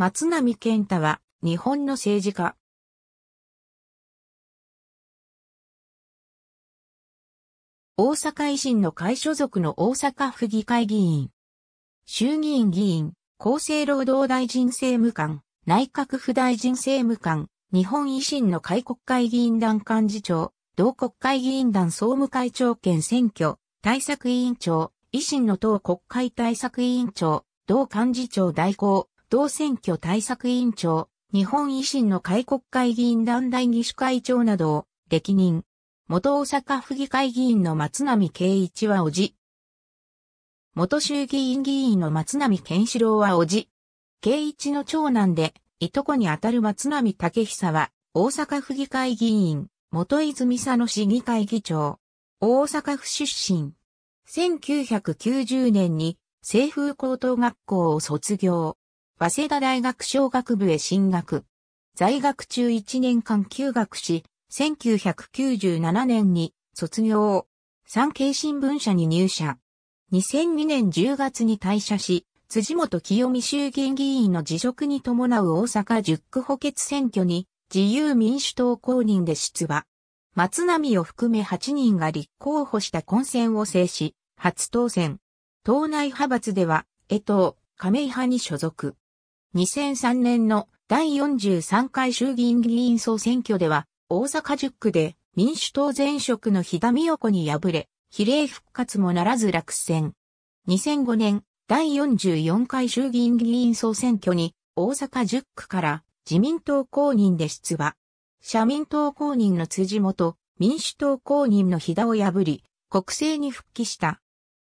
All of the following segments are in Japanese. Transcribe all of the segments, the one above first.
松並健太は日本の政治家。大阪維新の会所属の大阪府議会議員。衆議院議員、厚生労働大臣政務官、内閣府大臣政務官、日本維新の会国会議員団幹事長、同国会議員団総務会長兼選挙、対策委員長、維新の党国会対策委員長、同幹事長代行、同選挙対策委員長、日本維新の会国会議員団代議主会長などを歴任。元大阪府議会議員の松並圭一はおじ。元衆議院議員の松並健志郎はおじ。圭一の長男で、いとこにあたる松並武久は、大阪府議会議員、元泉佐野市議会議長。大阪府出身。1990年に、清風高等学校を卒業。早稲田大学商学部へ進学。在学中1年間休学し、1997年に卒業。産経新聞社に入社。2002年10月に退社し、辻元清美衆議院議員の辞職に伴う大阪10区補欠選挙に自由民主党公認で出馬。松並を含め8人が立候補した混戦を制し、初当選。党内派閥では、江藤、亀井派に所属。2003年の第43回衆議院議員総選挙では、大阪10区で民主党前職の日田美代子に敗れ、比例復活もならず落選。2005年、第44回衆議院議員総選挙に、大阪10区から自民党公認で出馬。社民党公認の辻元、民主党公認の日田を破り、国政に復帰した。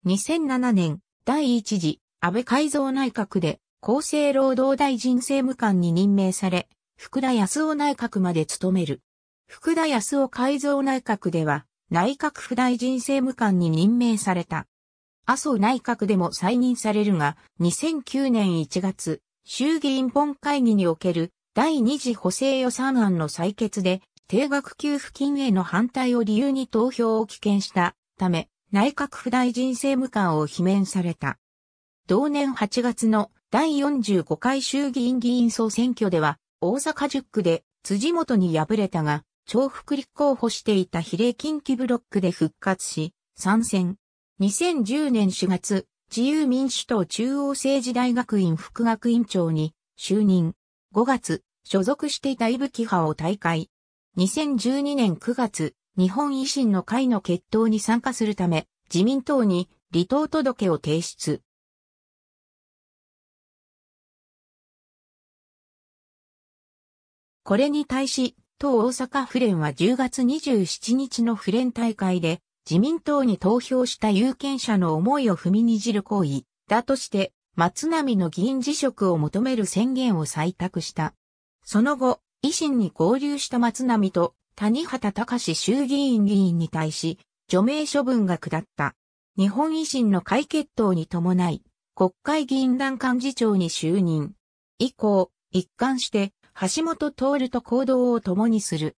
2007年、第1次安倍改造内閣で厚生労働大臣政務官に任命され、福田康夫内閣まで務める。福田康夫改造内閣では、内閣府大臣政務官に任命された。麻生内閣でも再任されるが、2009年1月、衆議院本会議における第2次補正予算案の採決で、定額給付金への反対を理由に投票を棄権したため、内閣府大臣政務官を罷免された。同年8月の第45回衆議院議員総選挙では、大阪10区で辻元に敗れたが、重複立候補していた比例近畿ブロックで復活し、参戦。2010年4月、自由民主党中央政治大学院副学院長に就任。5月、所属していた伊吹派を退会。2012年9月、日本維新の会の決闘に参加するため、自民党に離党届を提出。これに対し、党大阪府連は10月27日の府連大会で、自民党に投票した有権者の思いを踏みにじる行為、だとして、松並の議員辞職を求める宣言を採択した。その後、維新に合流した松並と谷畑隆衆議院議員に対し、除名処分が下った。日本維新の会決闘に伴い、国会議員団幹事長に就任。以降、一貫して橋本徹と行動を共にする。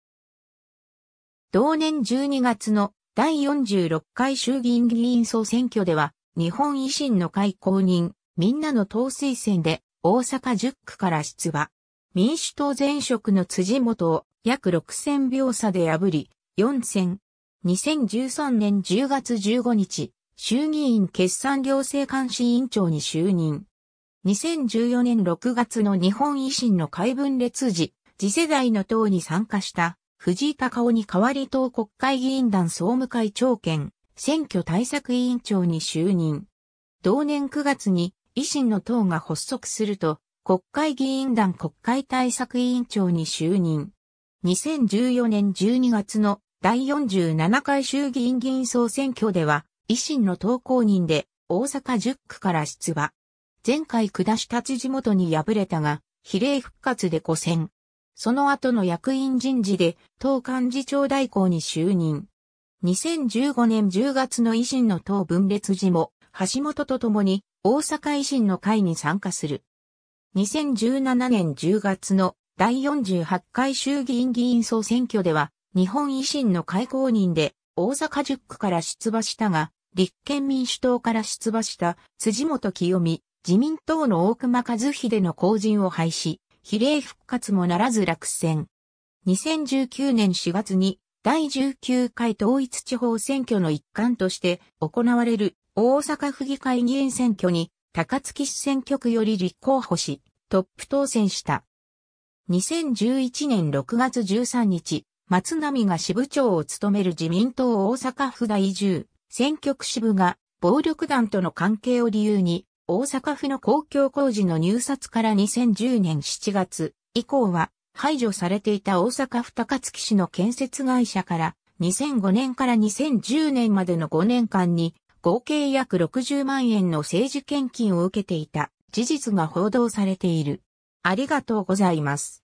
同年12月の第46回衆議院議員総選挙では、日本維新の会公認、みんなの党推薦で大阪10区から出馬。民主党前職の辻元を約6000秒差で破り、4選。2013年10月15日、衆議院決算行政監視委員長に就任。2014年6月の日本維新の会分裂時、次世代の党に参加した藤井隆夫に代わり党国会議員団総務会長兼選挙対策委員長に就任。同年9月に維新の党が発足すると、国会議員団国会対策委員長に就任。2014年12月の第47回衆議院議員総選挙では、維新の党公認で大阪10区から出馬。前回下した地元に敗れたが、比例復活で5戦。その後の役員人事で、党幹事長代行に就任。2015年10月の維新の党分裂時も、橋本と共に大阪維新の会に参加する。2017年10月の第48回衆議院議員総選挙では、日本維新の会公認で大阪10区から出馬したが、立憲民主党から出馬した辻元清美、自民党の大熊和秀の後陣を廃止、比例復活もならず落選。2019年4月に第19回統一地方選挙の一環として行われる大阪府議会議員選挙に高槻市選挙区より立候補し、トップ当選した。2011年6月13日、松並が支部長を務める自民党大阪府第10選挙区支部が暴力団との関係を理由に大阪府の公共工事の入札から2010年7月以降は排除されていた大阪府高槻市の建設会社から2005年から2010年までの5年間に合計約60万円の政治献金を受けていた事実が報道されている。ありがとうございます。